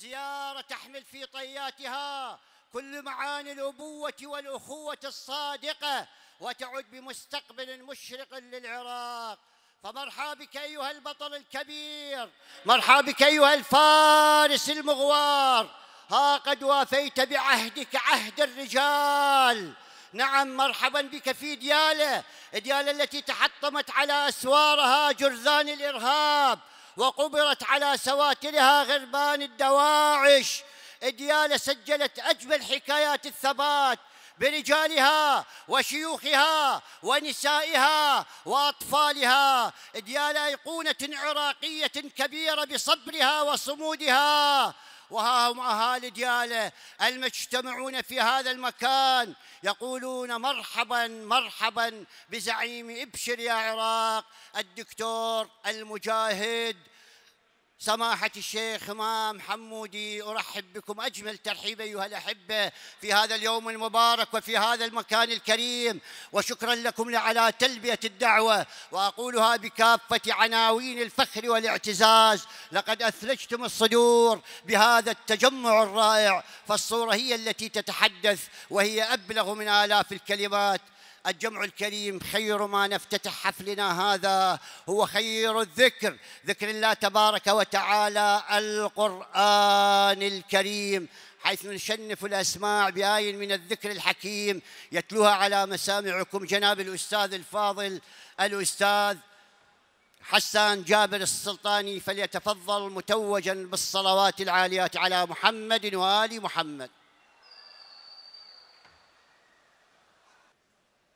زيارة تحمل في طياتها كل معاني الأبوة والأخوة الصادقة وتعد بمستقبل مشرق للعراق فمرحى بك أيها البطل الكبير مرحى بك أيها الفارس المغوار ها قد وافيت بعهدك عهد الرجال نعم مرحبا بك في ديالة ديالة التي تحطمت على أسوارها جرذان الإرهاب وقبرت على سواترها غربان الدواعش إديالة سجلت أجمل حكايات الثبات برجالها وشيوخها ونسائها وأطفالها إديالة أيقونة عراقية كبيرة بصبرها وصمودها وها هم أهالي ديالة المجتمعون في هذا المكان يقولون مرحبا مرحبا بزعيم ابشر يا عراق الدكتور المجاهد سماحة الشيخ إمام حمودي أرحب بكم أجمل ترحيب أيها الأحبة في هذا اليوم المبارك وفي هذا المكان الكريم وشكرا لكم على تلبية الدعوة وأقولها بكافة عناوين الفخر والاعتزاز لقد أثلجتم الصدور بهذا التجمع الرائع فالصورة هي التي تتحدث وهي أبلغ من آلاف الكلمات الجمع الكريم خير ما نفتتح حفلنا هذا هو خير الذكر ذكر الله تبارك وتعالى القرآن الكريم حيث نشنف الأسماع بآي من الذكر الحكيم يتلوها على مسامعكم جناب الأستاذ الفاضل الأستاذ حسان جابر السلطاني فليتفضل متوجا بالصلوات العاليات على محمد وآل محمد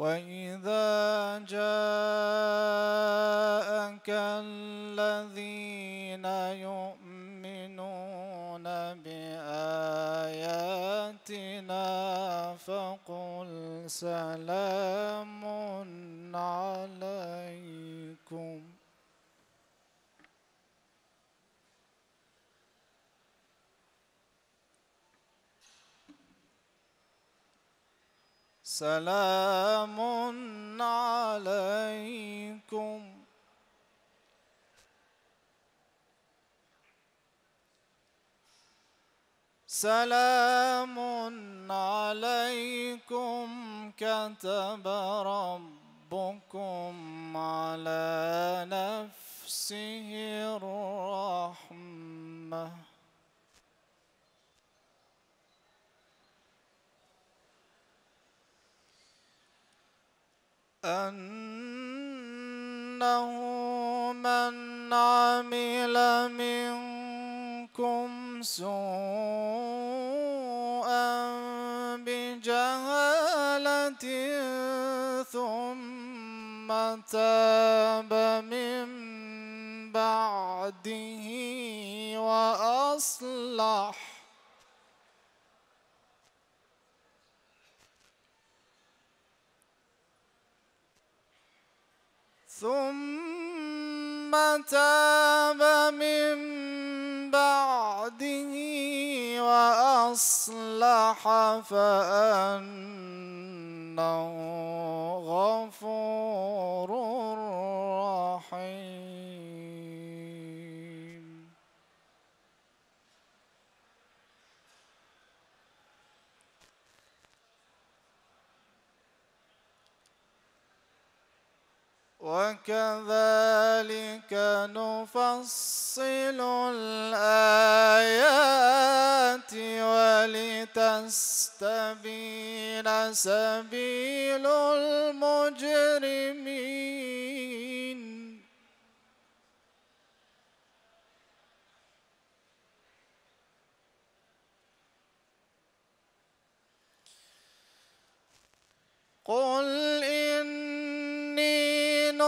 وإذا جاءك الذين يؤمنون بآياتنا فقل سلام عليكم سلام عليكم سلام عليكم كتب ربكم على نفسه الرحمه أنه من عمل منكم سوءا بجهالة ثم تاب من بعده وأصلح ثم تاب من بعده وأصلح فأنه غفور رحيم وكذلك نفصل الآيات ولتستبين سبيل المجرمين قل إن আমিন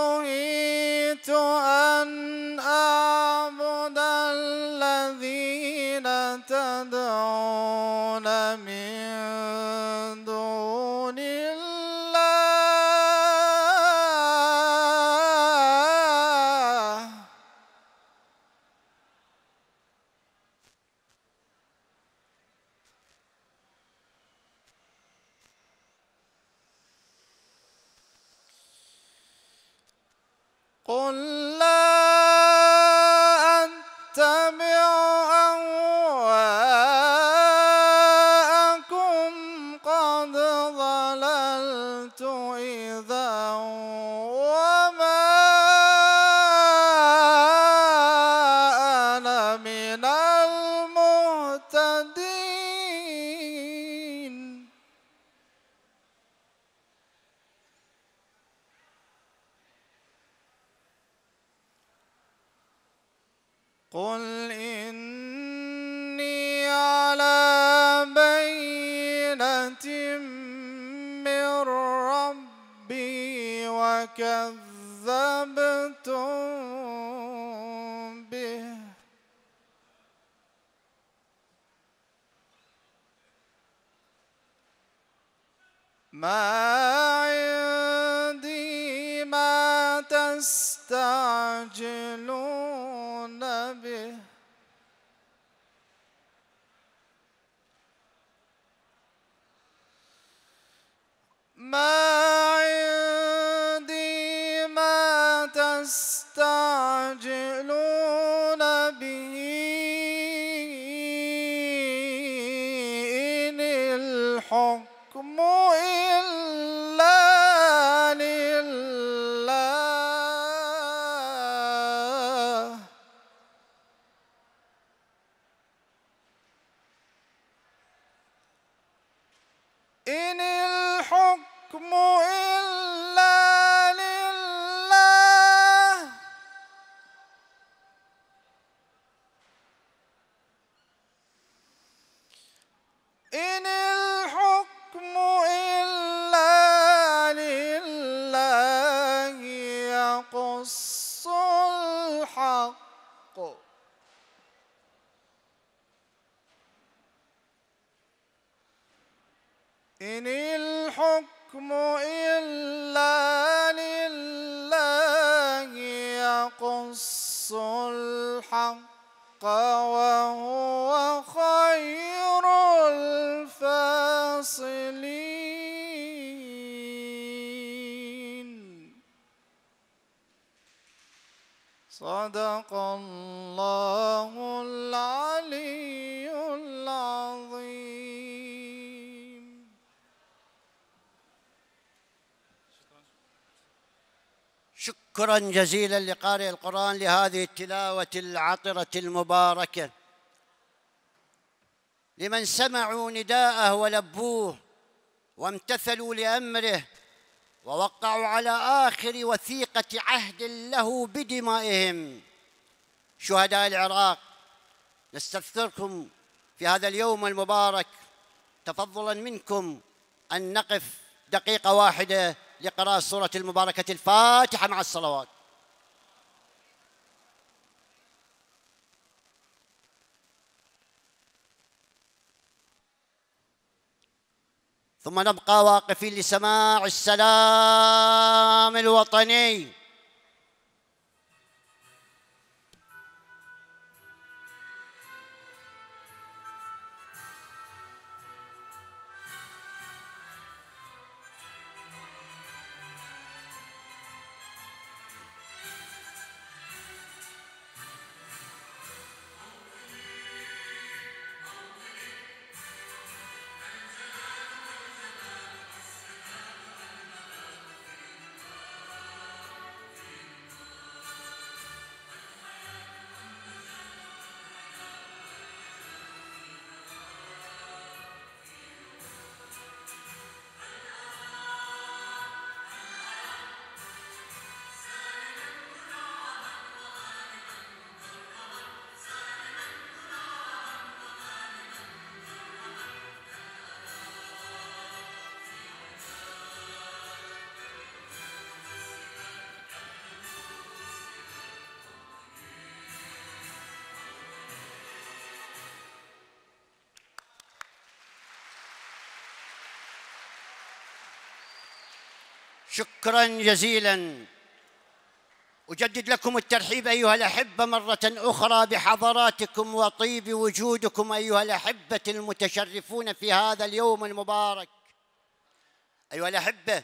كذبتم به ما عندي ما تستعجلون به ما عندي tarde. النص إن الحكم إلا لله يقص الحق شكرا جزيلا لقارئ القرآن لهذه التلاوة العطرة المباركة لمن سمعوا نداءه ولبوه وامتثلوا لأمره ووقعوا على آخر وثيقة عهد له بدمائهم شهداء العراق نستذكركم في هذا اليوم المبارك تفضلا منكم أن نقف دقيقة واحدة لقراءة سورة المباركة الفاتحة مع الصلوات ثم نبقى واقفين لسماع السلام الوطني شكرا جزيلا أجدد لكم الترحيب أيها الأحبة مرة أخرى بحضراتكم وطيب وجودكم أيها الأحبة المتشرفون في هذا اليوم المبارك أيها الأحبة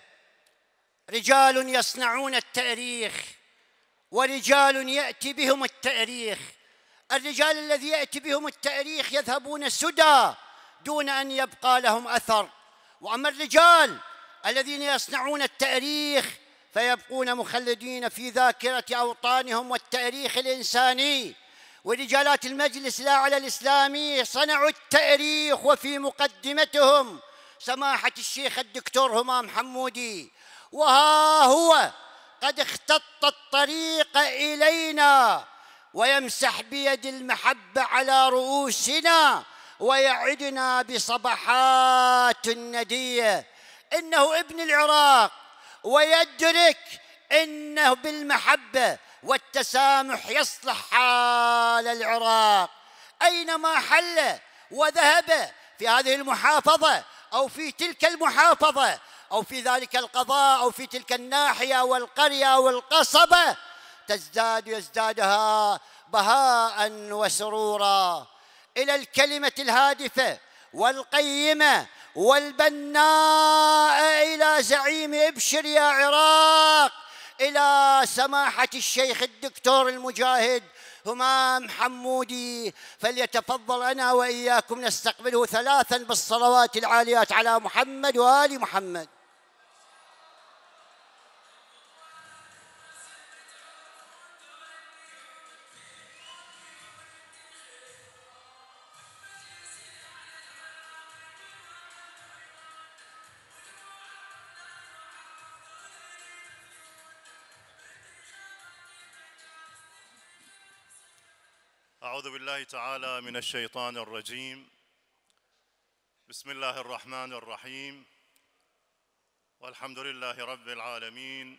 رجال يصنعون التاريخ ورجال يأتي بهم التاريخ الرجال الذي يأتي بهم التاريخ يذهبون سدى دون أن يبقى لهم أثر وأما الرجال الذين يصنعون التاريخ فيبقون مخلدين في ذاكرة أوطانهم والتاريخ الإنساني ورجالات المجلس الأعلى الإسلامي صنعوا التاريخ وفي مقدمتهم سماحة الشيخ الدكتور همام حمودي وها هو قد اختط الطريق إلينا ويمسح بيد المحبة على رؤوسنا ويعدنا بصبحات النديه انه ابن العراق ويدرك انه بالمحبه والتسامح يصلح حال العراق اينما حل وذهب في هذه المحافظه او في تلك المحافظه او في ذلك القضاء او في تلك الناحيه والقريه والقصبه تزداد يزدادها بهاء وسرورا الى الكلمه الهادفه والقيمه والبناء إلى زعيم ابشر يا عراق إلى سماحة الشيخ الدكتور المجاهد همام حمودي فليتفضل أنا وإياكم نستقبله ثلاثا بالصلوات العاليات على محمد وآل محمد أعوذ بالله تعالى من الشيطان الرجيم بسم الله الرحمن الرحيم والحمد لله رب العالمين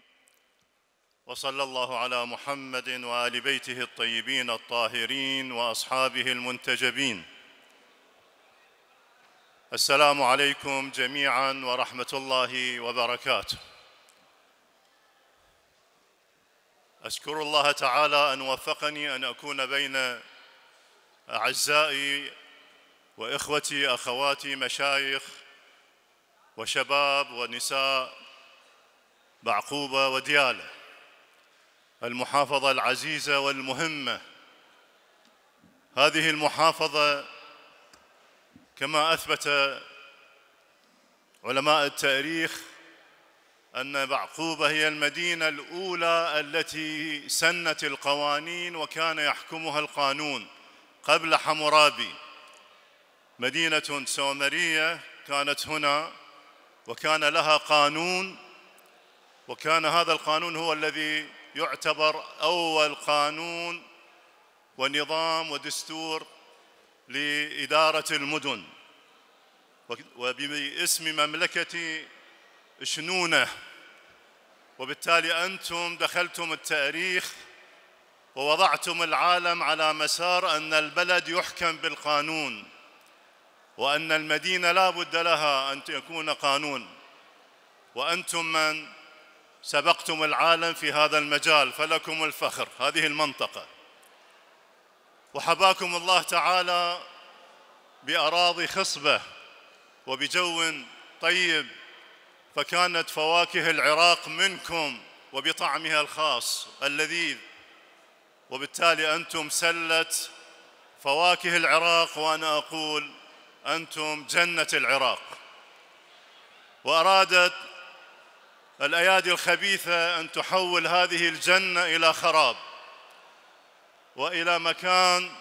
وصلى الله على محمد وآل بيته الطيبين الطاهرين وأصحابه المنتجبين السلام عليكم جميعا ورحمة الله وبركاته أشكر الله تعالى أن وفقني أن أكون بين أعزائي وإخوتي أخواتي مشايخ وشباب ونساء بعقوبة وديالة المحافظة العزيزة والمهمة هذه المحافظة كما أثبت علماء التاريخ أن بعقوبة هي المدينة الأولى التي سنت القوانين وكان يحكمها القانون قبل حمورابي مدينة سومرية كانت هنا وكان لها قانون وكان هذا القانون هو الذي يعتبر أول قانون ونظام ودستور لإدارة المدن وباسم مملكة شنونة وبالتالي أنتم دخلتم التاريخ ووضعتم العالم على مسار أن البلد يحكم بالقانون وأن المدينة لا بد لها أن يكون قانون وأنتم من سبقتم العالم في هذا المجال فلكم الفخر هذه المنطقة وحباكم الله تعالى بأراضي خصبة وبجو طيب فكانت فواكه العراق منكم وبطعمها الخاص اللذيذ وبالتالي أنتم سلة فواكه العراق وأنا أقول أنتم جنة العراق وأرادت الأيادي الخبيثة أن تحول هذه الجنة إلى خراب وإلى مكان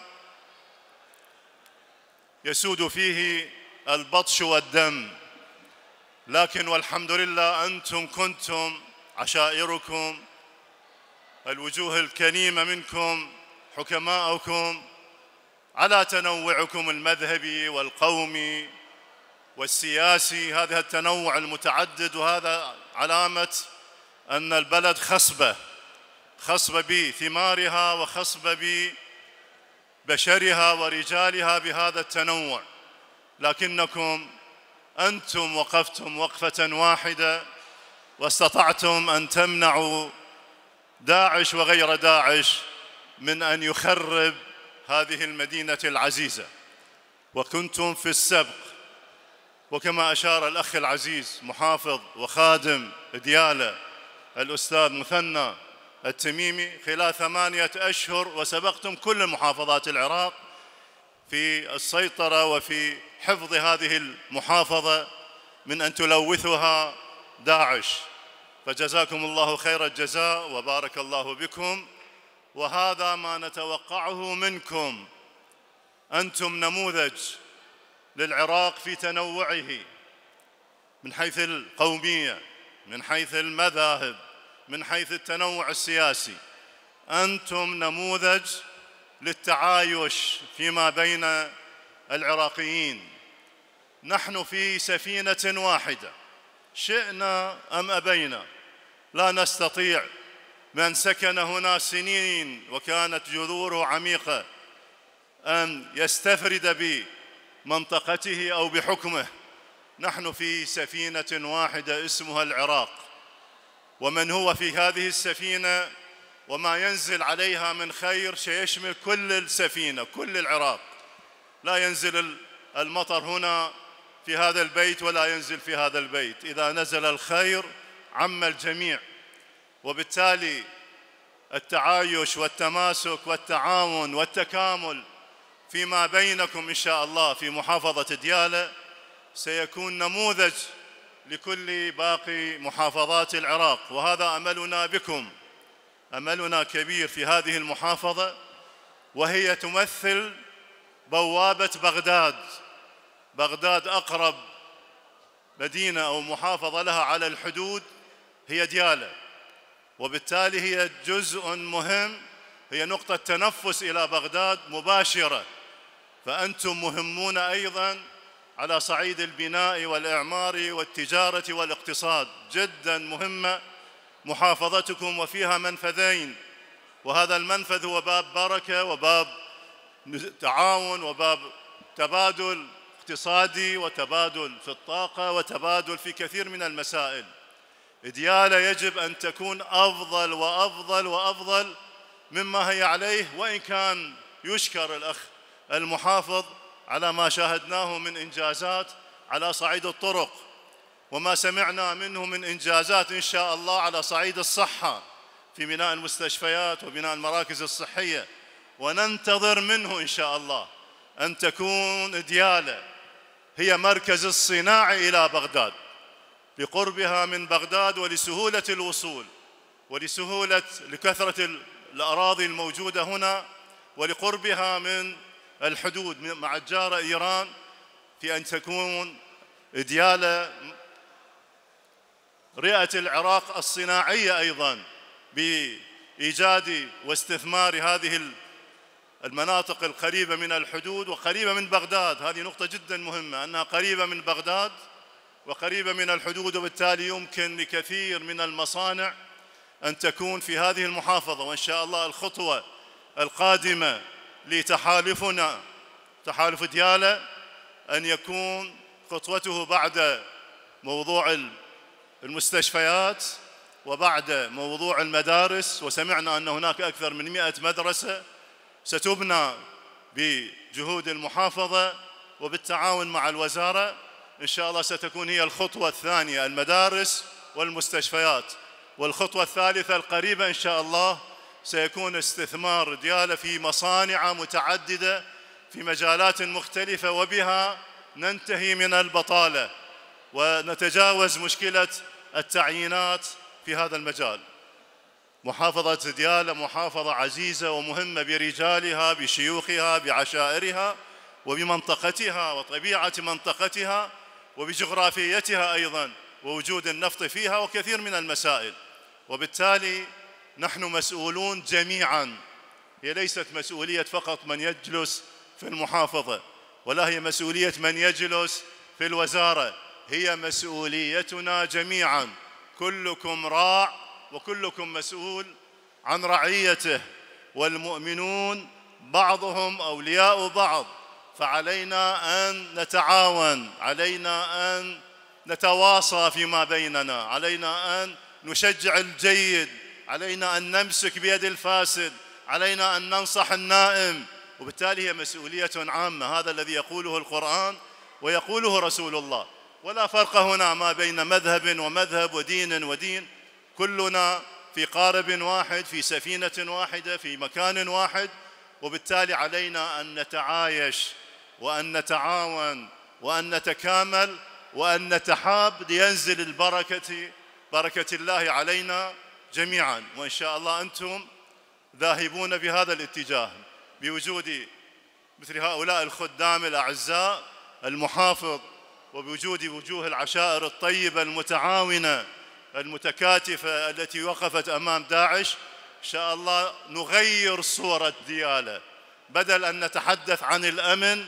يسود فيه البطش والدم لكن والحمد لله أنتم كنتم عشائركم الوجوه الكريمة منكم حكماءكم على تنوعكم المذهبي والقومي والسياسي هذا التنوع المتعدد وهذا علامة أن البلد خصبة خصبة بثمارها وخصبة ببشرها ورجالها بهذا التنوع لكنكم أنتم وقفتم وقفة واحدة واستطعتم أن تمنعوا داعش وغير داعش من ان يخرب هذه المدينه العزيزه وكنتم في السبق وكما اشار الاخ العزيز محافظ وخادم دياله الاستاذ مثنى التميمي خلال ثمانيه اشهر وسبقتم كل محافظات العراق في السيطره وفي حفظ هذه المحافظه من ان تلوثها داعش فجزاكم الله خير الجزاء وبارك الله بكم وهذا ما نتوقعه منكم أنتم نموذج للعراق في تنوعه من حيث القومية من حيث المذاهب من حيث التنوع السياسي أنتم نموذج للتعايش فيما بين العراقيين نحن في سفينة واحدة شئنا أم أبينا لا نستطيع من سكن هنا سنين وكانت جذوره عميقة أن يستفرد بمنطقته أو بحكمه نحن في سفينة واحدة اسمها العراق ومن هو في هذه السفينة وما ينزل عليها من خير سيشمل كل السفينة كل العراق لا ينزل المطر هنا في هذا البيت ولا ينزل في هذا البيت إذا نزل الخير عم الجميع وبالتالي التعايش والتماسك والتعاون والتكامل فيما بينكم إن شاء الله في محافظة ديالى سيكون نموذج لكل باقي محافظات العراق وهذا أملنا بكم أملنا كبير في هذه المحافظة وهي تمثل بوابة بغداد بغداد أقرب مدينة أو محافظة لها على الحدود هي ديالة وبالتالي هي جزء مهم هي نقطة تنفس إلى بغداد مباشرة فأنتم مهمون أيضا على صعيد البناء والإعمار والتجارة والاقتصاد جدا مهمة محافظتكم وفيها منفذين وهذا المنفذ هو باب بركة وباب تعاون وباب تبادل اقتصادي وتبادل في الطاقة وتبادل في كثير من المسائل ديالى يجب أن تكون أفضل وأفضل وأفضل مما هي عليه وإن كان يشكر الأخ المحافظ على ما شاهدناه من إنجازات على صعيد الطرق وما سمعنا منه من إنجازات إن شاء الله على صعيد الصحة في بناء المستشفيات وبناء المراكز الصحية وننتظر منه إن شاء الله أن تكون ديالى هي مركز الصناعي إلى بغداد لقربها من بغداد ولسهولة الوصول ولسهولة لكثرة الأراضي الموجودة هنا ولقربها من الحدود مع الجارة إيران في أن تكون إديالة رئة العراق الصناعية أيضاً بإيجاد واستثمار هذه المناطق القريبة من الحدود وقريبة من بغداد هذه نقطة جدا مهمة أنها قريبة من بغداد وقريبة من الحدود وبالتالي يمكن لكثير من المصانع أن تكون في هذه المحافظة وإن شاء الله الخطوة القادمة لتحالفنا تحالف ديالة أن يكون خطوته بعد موضوع المستشفيات وبعد موضوع المدارس وسمعنا أن هناك أكثر من مئة مدرسة ستبنى بجهود المحافظة وبالتعاون مع الوزارة إن شاء الله ستكون هي الخطوة الثانية المدارس والمستشفيات والخطوة الثالثة القريبة إن شاء الله سيكون استثمار ديالة في مصانع متعددة في مجالات مختلفة وبها ننتهي من البطالة ونتجاوز مشكلة التعيينات في هذا المجال محافظة ديالة محافظة عزيزة ومهمة برجالها بشيوخها بعشائرها وبمنطقتها وطبيعة منطقتها وبجغرافيتها أيضا ووجود النفط فيها وكثير من المسائل وبالتالي نحن مسؤولون جميعا هي ليست مسؤولية فقط من يجلس في المحافظة ولا هي مسؤولية من يجلس في الوزارة هي مسؤوليتنا جميعا كلكم راع وكلكم مسؤول عن رعيته والمؤمنون بعضهم أولياء بعض فعلينا أن نتعاون علينا أن نتواصى فيما بيننا علينا أن نشجع الجيد علينا أن نمسك بيد الفاسد علينا أن ننصح النائم وبالتالي هي مسؤولية عامة هذا الذي يقوله القرآن ويقوله رسول الله ولا فرق هنا ما بين مذهب ومذهب ودين ودين كلنا في قارب واحد في سفينة واحدة في مكان واحد وبالتالي علينا أن نتعايش وأن نتعاون وأن نتكامل وأن نتحاب لينزل البركة بركة الله علينا جميعا وإن شاء الله أنتم ذاهبون في هذا الاتجاه بوجود مثل هؤلاء الخدام الأعزاء المحافظ وبوجود وجوه العشائر الطيبة المتعاونة المتكاتفة التي وقفت أمام داعش إن شاء الله نغير صورة ديالة بدل أن نتحدث عن الأمن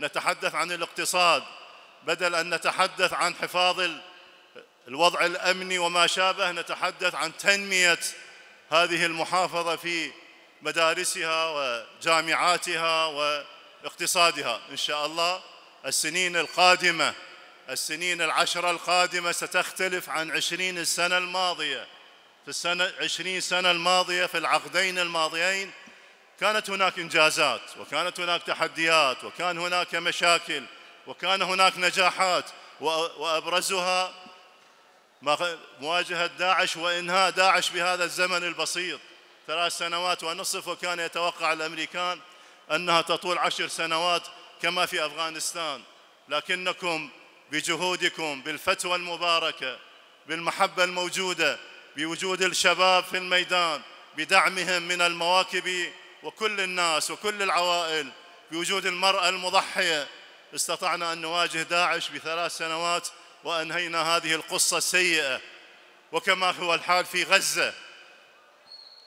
نتحدث عن الاقتصاد بدل أن نتحدث عن حفاظ الوضع الأمني وما شابه نتحدث عن تنمية هذه المحافظة في مدارسها وجامعاتها واقتصادها إن شاء الله السنين القادمة السنين العشرة القادمة ستختلف عن عشرين السنة الماضية في السنة عشرين سنة الماضية في العقدين الماضيين كانت هناك إنجازات وكانت هناك تحديات وكان هناك مشاكل وكان هناك نجاحات وأبرزها مواجهة داعش وإنهاء داعش بهذا الزمن البسيط ثلاث سنوات ونصف وكان يتوقع الأمريكان أنها تطول عشر سنوات كما في أفغانستان لكنكم بجهودكم بالفتوى المباركة بالمحبة الموجودة بوجود الشباب في الميدان بدعمهم من المواكب وكل الناس وكل العوائل بوجود المرأة المضحية استطعنا أن نواجه داعش بثلاث سنوات وأنهينا هذه القصة السيئة وكما هو الحال في غزة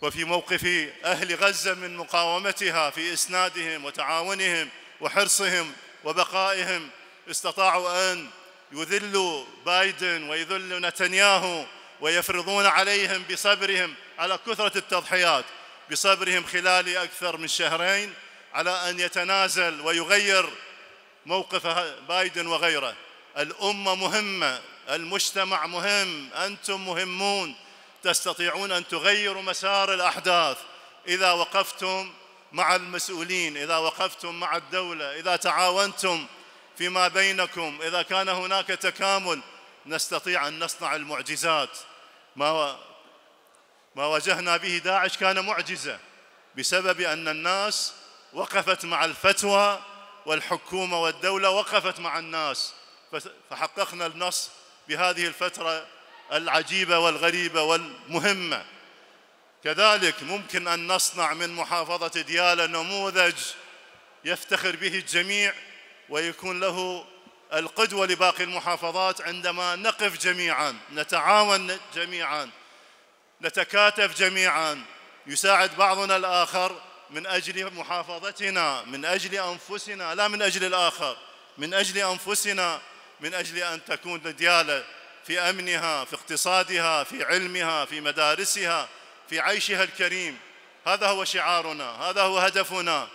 وفي موقف أهل غزة من مقاومتها في إسنادهم وتعاونهم وحرصهم وبقائهم استطاعوا أن يذلوا بايدن ويذلوا نتنياهو ويفرضون عليهم بصبرهم على كثرة التضحيات بصبرهم خلال أكثر من شهرين على أن يتنازل ويغير موقف بايدن وغيره الأمة مهمة المجتمع مهم أنتم مهمون تستطيعون أن تغيروا مسار الأحداث إذا وقفتم مع المسؤولين إذا وقفتم مع الدولة إذا تعاونتم فيما بينكم إذا كان هناك تكامل نستطيع أن نصنع المعجزات ما ما واجهنا به داعش كان معجزة بسبب أن الناس وقفت مع الفتوى والحكومة والدولة وقفت مع الناس فحققنا النص بهذه الفترة العجيبة والغريبة والمهمة كذلك ممكن أن نصنع من محافظة ديالى نموذج يفتخر به الجميع ويكون له القدوة لباقي المحافظات عندما نقف جميعا نتعاون جميعا نتكاتف جميعا يساعد بعضنا الآخر من أجل محافظتنا من أجل أنفسنا لا من أجل الآخر من أجل أنفسنا من أجل أن تكون ديالة في أمنها في اقتصادها في علمها في مدارسها في عيشها الكريم هذا هو شعارنا هذا هو هدفنا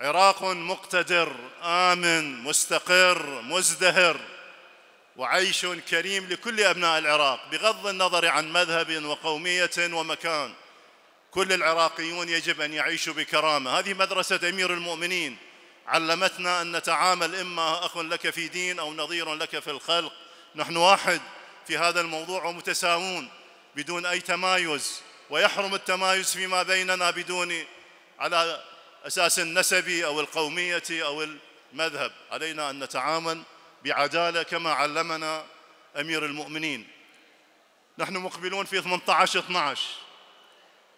عراق مقتدر آمن مستقر مزدهر وعيش كريم لكل أبناء العراق بغض النظر عن مذهب وقومية ومكان كل العراقيون يجب أن يعيشوا بكرامة هذه مدرسة أمير المؤمنين علمتنا أن نتعامل إما أخ لك في دين أو نظير لك في الخلق نحن واحد في هذا الموضوع ومتساوون بدون أي تمايز ويحرم التمايز فيما بيننا بدون على أساس النسبي أو القومية أو المذهب علينا أن نتعامل بعدالة كما علمنا أمير المؤمنين نحن مقبلون في 18 12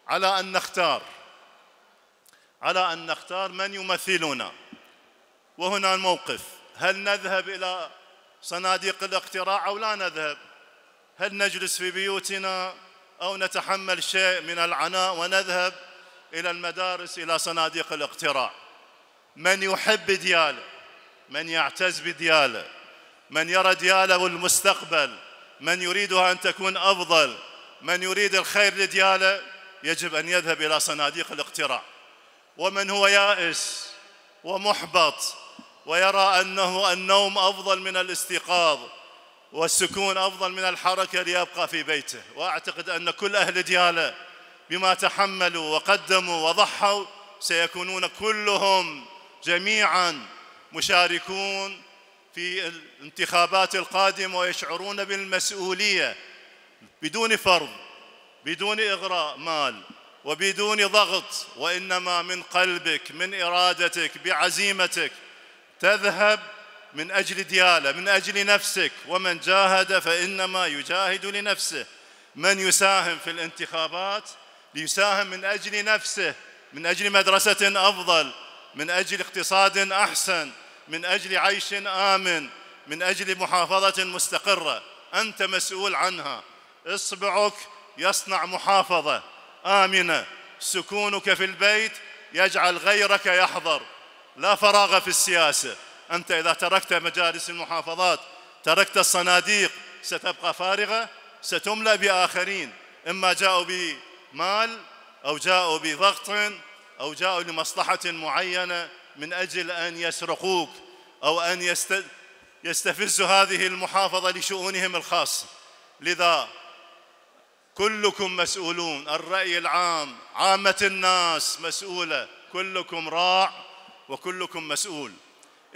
على أن نختار على أن نختار من يمثلنا وهنا الموقف هل نذهب إلى صناديق الاقتراع أو لا نذهب هل نجلس في بيوتنا أو نتحمل شيء من العناء ونذهب إلى المدارس إلى صناديق الاقتراع من يحب دياله من يعتز بدياله من يرى دياله المستقبل من يريدها أن تكون أفضل من يريد الخير لدياله يجب أن يذهب إلى صناديق الاقتراع ومن هو يائس ومحبط ويرى أنه النوم أفضل من الاستيقاظ والسكون أفضل من الحركة ليبقى في بيته وأعتقد أن كل أهل ديالة بما تحملوا وقدموا وضحوا سيكونون كلهم جميعاً مشاركون في الانتخابات القادمة ويشعرون بالمسؤولية بدون فرض بدون إغراء مال وبدون ضغط وإنما من قلبك من إرادتك بعزيمتك تذهب من أجل ديالة من أجل نفسك ومن جاهد فإنما يجاهد لنفسه من يساهم في الانتخابات ليساهم من أجل نفسه من أجل مدرسة أفضل من أجل اقتصاد أحسن من اجل عيش امن من اجل محافظه مستقره انت مسؤول عنها اصبعك يصنع محافظه امنه سكونك في البيت يجعل غيرك يحضر لا فراغ في السياسه انت اذا تركت مجالس المحافظات تركت الصناديق ستبقى فارغه ستملأ باخرين اما جاءوا بمال او جاءوا بضغط او جاءوا لمصلحه معينه من أجل أن يسرقوك أو أن يستفزوا هذه المحافظة لشؤونهم الخاصة لذا كلكم مسؤولون الرأي العام عامة الناس مسؤولة كلكم راع وكلكم مسؤول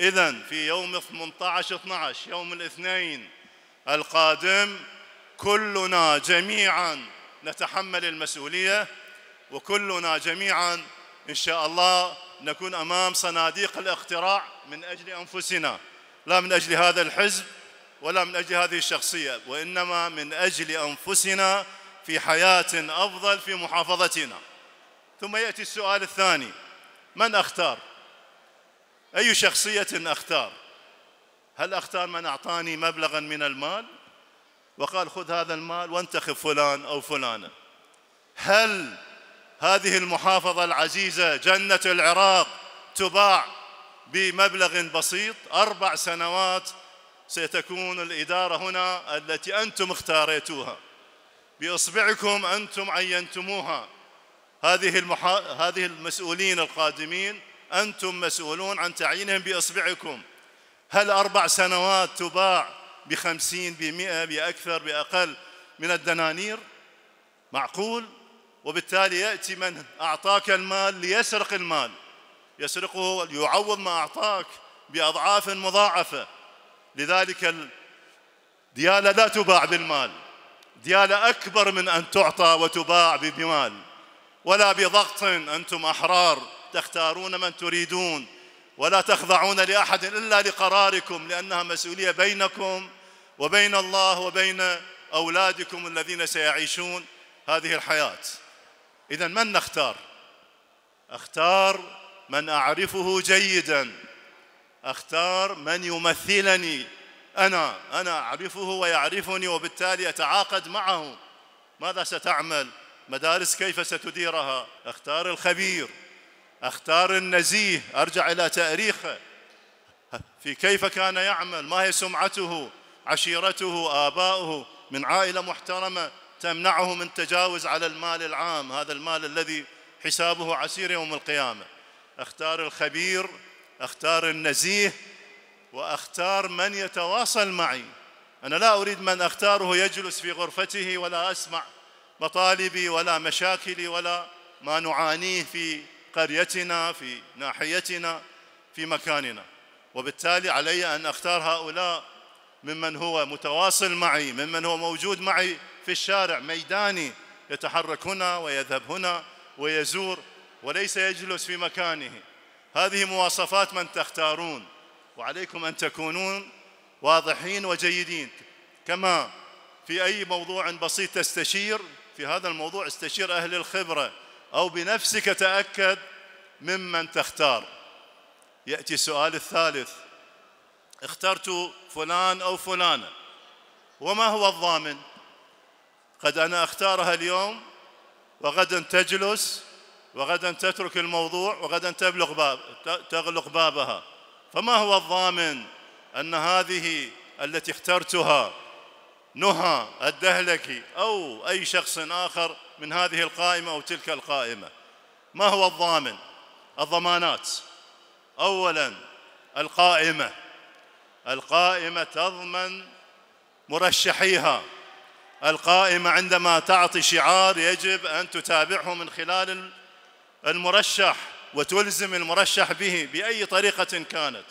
إذا في يوم 18 12 يوم الاثنين القادم كلنا جميعا نتحمل المسؤولية وكلنا جميعا إن شاء الله نكون أمام صناديق الاقتراع من أجل أنفسنا لا من أجل هذا الحزب ولا من أجل هذه الشخصية وإنما من أجل أنفسنا في حياة أفضل في محافظتنا ثم يأتي السؤال الثاني من أختار؟ أي شخصية أختار؟ هل أختار من أعطاني مبلغا من المال وقال خذ هذا المال وانتخب فلان أو فلانة هل هذه المحافظة العزيزة جنة العراق تباع بمبلغ بسيط أربع سنوات ستكون الإدارة هنا التي أنتم اختاريتوها بإصبعكم أنتم عينتموها هذه المحا... هذه المسؤولين القادمين أنتم مسؤولون عن تعيينهم بإصبعكم هل أربع سنوات تباع بخمسين بمئة بأكثر بأقل من الدنانير معقول وبالتالي يأتي من أعطاك المال ليسرق المال يسرقه ليعوض ما أعطاك بأضعاف مضاعفة لذلك ديالة لا تباع بالمال ديالة أكبر من أن تعطى وتباع بمال ولا بضغط أنتم أحرار تختارون من تريدون ولا تخضعون لأحد إلا لقراركم لأنها مسؤولية بينكم وبين الله وبين أولادكم الذين سيعيشون هذه الحياة إذا من نختار؟ أختار من أعرفه جيدا أختار من يمثلني أنا أنا أعرفه ويعرفني وبالتالي أتعاقد معه ماذا ستعمل؟ مدارس كيف ستديرها؟ أختار الخبير أختار النزيه أرجع إلى تأريخه في كيف كان يعمل ما هي سمعته عشيرته آباؤه من عائلة محترمة تمنعه من تجاوز على المال العام هذا المال الذي حسابه عسير يوم القيامة أختار الخبير أختار النزيه وأختار من يتواصل معي أنا لا أريد من أختاره يجلس في غرفته ولا أسمع مطالبي ولا مشاكلي ولا ما نعانيه في قريتنا في ناحيتنا في مكاننا وبالتالي علي أن أختار هؤلاء ممن هو متواصل معي ممن هو موجود معي في الشارع ميداني يتحرك هنا ويذهب هنا ويزور وليس يجلس في مكانه هذه مواصفات من تختارون وعليكم أن تكونون واضحين وجيدين كما في أي موضوع بسيط تستشير في هذا الموضوع استشير أهل الخبرة أو بنفسك تأكد ممن تختار يأتي السؤال الثالث اخترت فلان أو فلانة وما هو الضامن قد أنا أختارها اليوم وغدا تجلس وغدا تترك الموضوع وغدا تبلغ باب تغلق بابها فما هو الضامن أن هذه التي اخترتها نهى الدهلكي أو أي شخص آخر من هذه القائمة أو تلك القائمة ما هو الضامن الضمانات أولا القائمة القائمة تضمن مرشحيها القائمة عندما تعطي شعار يجب أن تتابعه من خلال المرشح وتلزم المرشح به بأي طريقة كانت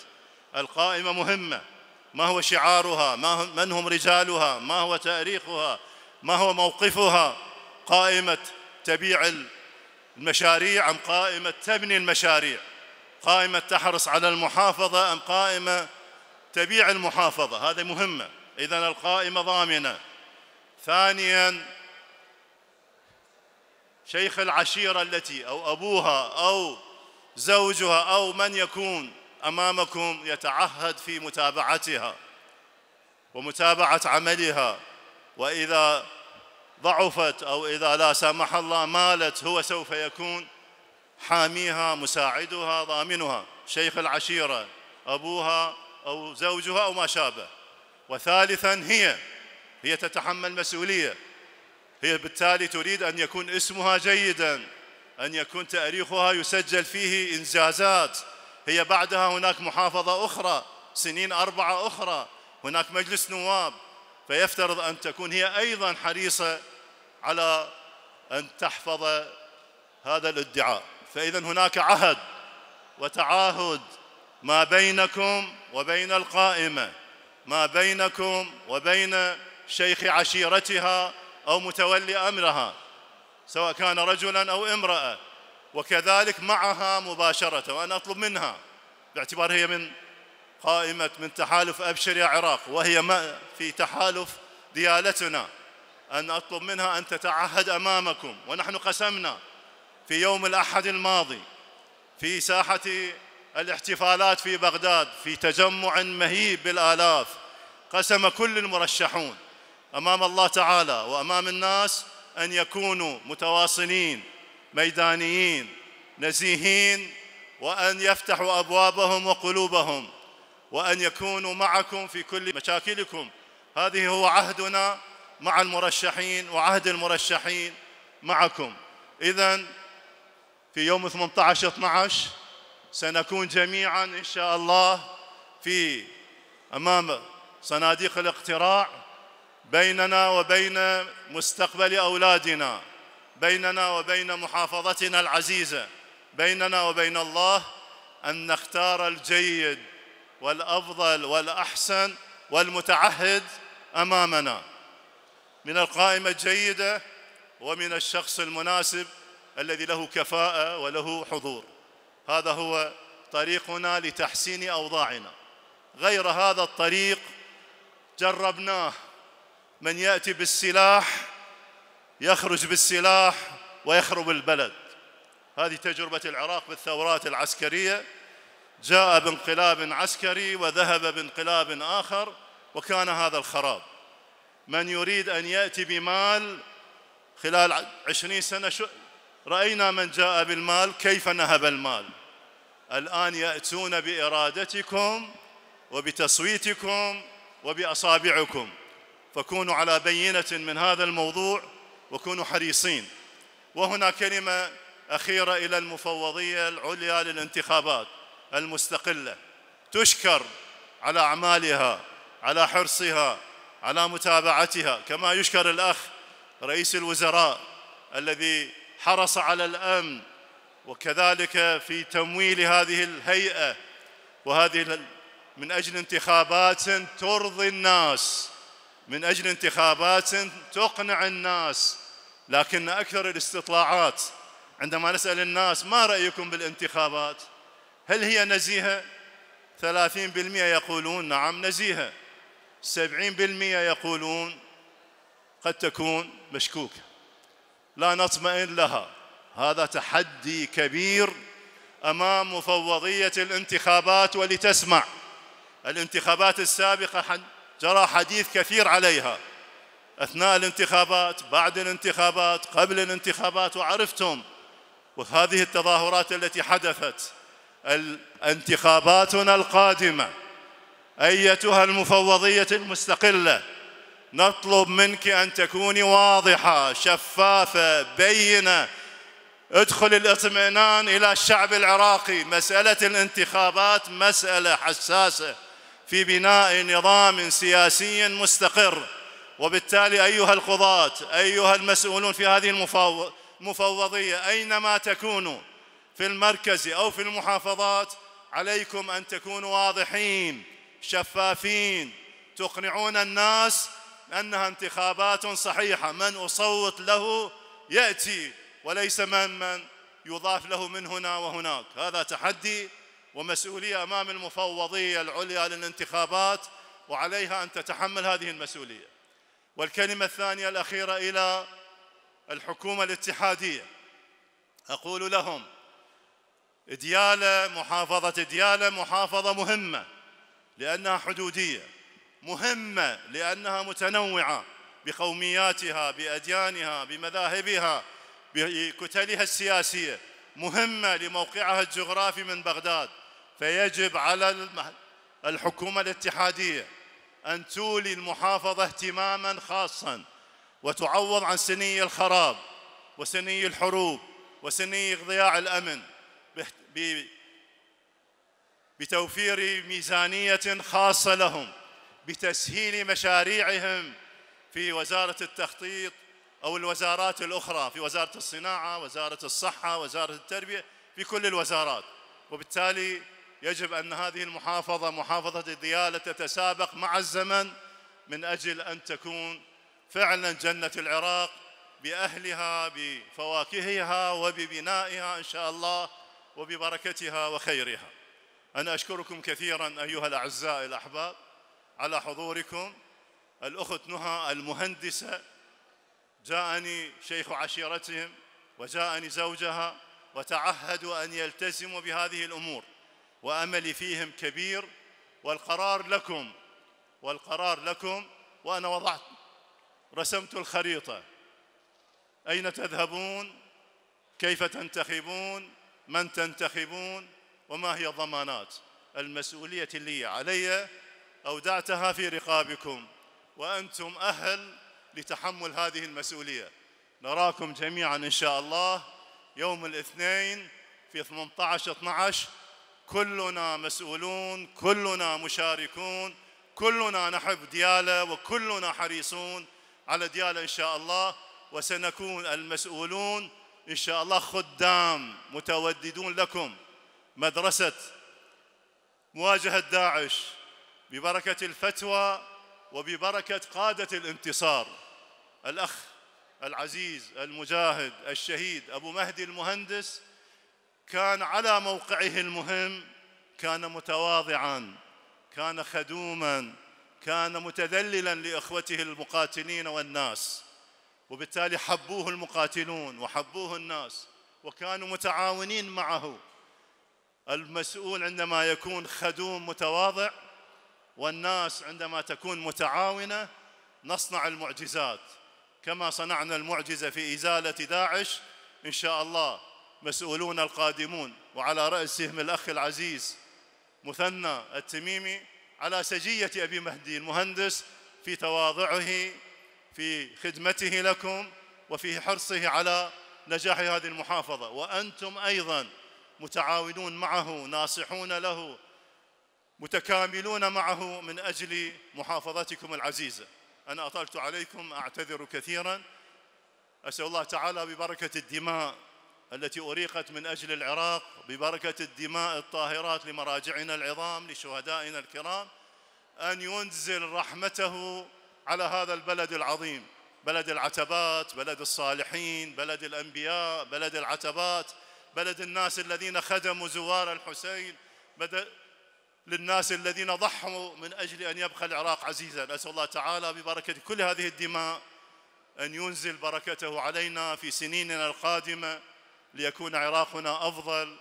القائمة مهمة ما هو شعارها ما من هم رجالها ما هو تاريخها ما هو موقفها قائمة تبيع المشاريع أم قائمة تبني المشاريع قائمة تحرص على المحافظة أم قائمة تبيع المحافظة هذه مهمة إذا القائمة ضامنة ثانيا شيخ العشيرة التي أو أبوها أو زوجها أو من يكون أمامكم يتعهد في متابعتها ومتابعة عملها وإذا ضعفت أو إذا لا سمح الله مالت هو سوف يكون حاميها مساعدها ضامنها شيخ العشيرة أبوها أو زوجها أو ما شابه وثالثا هي هي تتحمل مسؤولية هي بالتالي تريد أن يكون اسمها جيدا أن يكون تاريخها يسجل فيه إنجازات هي بعدها هناك محافظة أخرى سنين أربعة أخرى هناك مجلس نواب فيفترض أن تكون هي أيضا حريصة على أن تحفظ هذا الادعاء فإذا هناك عهد وتعاهد ما بينكم وبين القائمة ما بينكم وبين شيخ عشيرتها أو متولي أمرها سواء كان رجلا أو امرأة وكذلك معها مباشرة وأنا أطلب منها باعتبار هي من قائمة من تحالف أبشر يا عراق وهي في تحالف ديالتنا أن أطلب منها أن تتعهد أمامكم ونحن قسمنا في يوم الأحد الماضي في ساحة الاحتفالات في بغداد في تجمع مهيب بالآلاف قسم كل المرشحون امام الله تعالى وامام الناس ان يكونوا متواصلين ميدانيين نزيهين وان يفتحوا ابوابهم وقلوبهم وان يكونوا معكم في كل مشاكلكم هذه هو عهدنا مع المرشحين وعهد المرشحين معكم اذا في يوم 18 12 سنكون جميعا ان شاء الله في امام صناديق الاقتراع بيننا وبين مستقبل أولادنا بيننا وبين محافظتنا العزيزة بيننا وبين الله أن نختار الجيد والأفضل والأحسن والمتعهد أمامنا من القائمة الجيدة ومن الشخص المناسب الذي له كفاءة وله حضور هذا هو طريقنا لتحسين أوضاعنا غير هذا الطريق جربناه من ياتي بالسلاح يخرج بالسلاح ويخرب البلد هذه تجربه العراق بالثورات العسكريه جاء بانقلاب عسكري وذهب بانقلاب اخر وكان هذا الخراب من يريد ان ياتي بمال خلال عشرين سنه راينا من جاء بالمال كيف نهب المال الان ياتون بارادتكم وبتصويتكم وباصابعكم فكونوا على بينة من هذا الموضوع وكونوا حريصين وهنا كلمة أخيرة إلى المفوضية العليا للانتخابات المستقلة تشكر على أعمالها على حرصها على متابعتها كما يشكر الأخ رئيس الوزراء الذي حرص على الأمن وكذلك في تمويل هذه الهيئة وهذه من أجل انتخابات ترضي الناس من أجل انتخابات تقنع الناس لكن أكثر الاستطلاعات عندما نسأل الناس ما رأيكم بالانتخابات هل هي نزيهة؟ 30% يقولون نعم نزيهة 70% يقولون قد تكون مشكوكة لا نطمئن لها هذا تحدي كبير أمام مفوضية الانتخابات ولتسمع الانتخابات السابقة جرى حديث كثير عليها أثناء الانتخابات بعد الانتخابات قبل الانتخابات وعرفتم وهذه التظاهرات التي حدثت انتخاباتنا القادمة أيتها المفوضية المستقلة نطلب منك أن تكوني واضحة شفافة بينة ادخل الاطمئنان إلى الشعب العراقي مسألة الانتخابات مسألة حساسة في بناء نظام سياسي مستقر وبالتالي أيها القضاة أيها المسؤولون في هذه المفوضية أينما تكونوا في المركز أو في المحافظات عليكم أن تكونوا واضحين شفافين تقنعون الناس أنها انتخابات صحيحة من أصوت له يأتي وليس من من يضاف له من هنا وهناك هذا تحدي ومسؤولية أمام المفوضية العليا للانتخابات وعليها أن تتحمل هذه المسؤولية والكلمة الثانية الأخيرة إلى الحكومة الاتحادية أقول لهم ديالة محافظة ديالة محافظة مهمة لأنها حدودية مهمة لأنها متنوعة بقومياتها بأديانها بمذاهبها بكتلها السياسية مهمة لموقعها الجغرافي من بغداد فيجب على الحكومة الاتحادية أن تولي المحافظة اهتماما خاصا وتعوض عن سني الخراب وسني الحروب وسني ضياع الأمن بتوفير ميزانية خاصة لهم بتسهيل مشاريعهم في وزارة التخطيط أو الوزارات الأخرى في وزارة الصناعة وزارة الصحة وزارة التربية في كل الوزارات وبالتالي يجب أن هذه المحافظة محافظة الديالة تتسابق مع الزمن من أجل أن تكون فعلا جنة العراق بأهلها بفواكهها وببنائها إن شاء الله وببركتها وخيرها أنا أشكركم كثيرا أيها الأعزاء الأحباب على حضوركم الأخت نهى المهندسة جاءني شيخ عشيرتهم وجاءني زوجها وتعهدوا أن يلتزموا بهذه الأمور وأملي فيهم كبير والقرار لكم والقرار لكم وأنا وضعت رسمت الخريطة أين تذهبون كيف تنتخبون من تنتخبون وما هي الضمانات المسؤولية اللي علي أودعتها في رقابكم وأنتم أهل لتحمل هذه المسؤولية نراكم جميعا إن شاء الله يوم الاثنين في 18 12 كلنا مسؤولون كلنا مشاركون كلنا نحب ديالة وكلنا حريصون على ديالة إن شاء الله وسنكون المسؤولون إن شاء الله خدام متوددون لكم مدرسة مواجهة داعش ببركة الفتوى وببركة قادة الانتصار الأخ العزيز المجاهد الشهيد أبو مهدي المهندس كان على موقعه المهم كان متواضعا كان خدوما كان متذللا لاخوته المقاتلين والناس وبالتالي حبوه المقاتلون وحبوه الناس وكانوا متعاونين معه المسؤول عندما يكون خدوم متواضع والناس عندما تكون متعاونه نصنع المعجزات كما صنعنا المعجزه في ازاله داعش ان شاء الله مسؤولون القادمون وعلى رأسهم الأخ العزيز مثنى التميمي على سجية أبي مهدي المهندس في تواضعه في خدمته لكم وفي حرصه على نجاح هذه المحافظة وأنتم أيضا متعاونون معه ناصحون له متكاملون معه من أجل محافظتكم العزيزة أنا أطلت عليكم أعتذر كثيرا أسأل الله تعالى ببركة الدماء التي أريقت من أجل العراق ببركة الدماء الطاهرات لمراجعنا العظام لشهدائنا الكرام أن ينزل رحمته على هذا البلد العظيم بلد العتبات بلد الصالحين بلد الأنبياء بلد العتبات بلد الناس الذين خدموا زوار الحسين بدأ للناس الذين ضحوا من أجل أن يبقى العراق عزيزا أسأل الله تعالى ببركة كل هذه الدماء أن ينزل بركته علينا في سنيننا القادمة ليكون عراقنا أفضل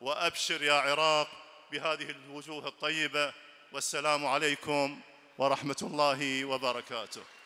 وأبشر يا عراق بهذه الوجوه الطيبة والسلام عليكم ورحمة الله وبركاته